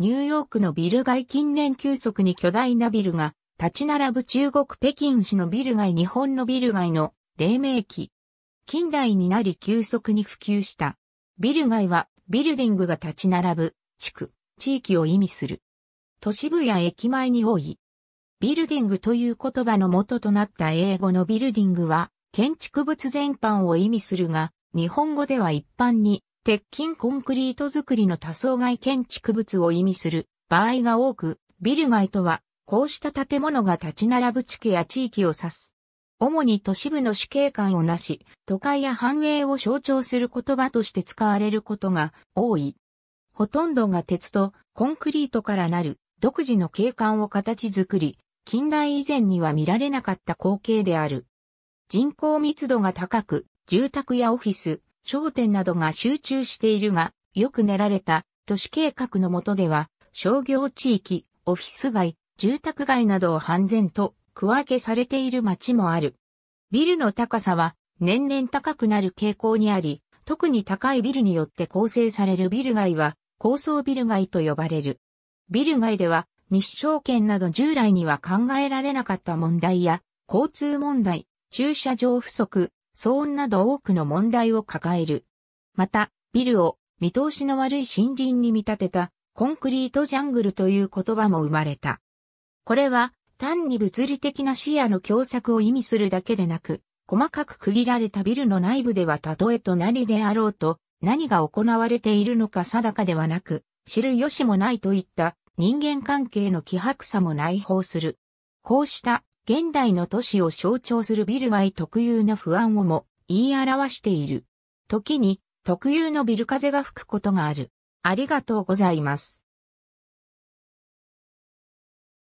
ニューヨークのビル街近年急速に巨大なビルが立ち並ぶ中国北京市のビル街日本のビル街の黎明期。近代になり急速に普及した。ビル街はビルディングが立ち並ぶ地区、地域を意味する。都市部や駅前に多い。ビルディングという言葉の元となった英語のビルディングは建築物全般を意味するが、日本語では一般に鉄筋コンクリート造りの多層外建築物を意味する場合が多く、ビル街とは、こうした建物が立ち並ぶ地区や地域を指す。主に都市部の主景観をなし、都会や繁栄を象徴する言葉として使われることが多い。ほとんどが鉄とコンクリートからなる独自の景観を形作り、近代以前には見られなかった光景である。人口密度が高く、住宅やオフィス、商店などが集中しているが、よく練られた都市計画の下では、商業地域、オフィス街、住宅街などを半然と区分けされている街もある。ビルの高さは年々高くなる傾向にあり、特に高いビルによって構成されるビル街は高層ビル街と呼ばれる。ビル街では日照券など従来には考えられなかった問題や交通問題、駐車場不足、騒音など多くの問題を抱える。また、ビルを見通しの悪い森林に見立てたコンクリートジャングルという言葉も生まれた。これは単に物理的な視野の狭窄を意味するだけでなく、細かく区切られたビルの内部では例えとなりであろうと、何が行われているのか定かではなく、知る由もないといった人間関係の希薄さも内包する。こうした現代の都市を象徴するビル街特有の不安をも言い表している。時に特有のビル風が吹くことがある。ありがとうございます。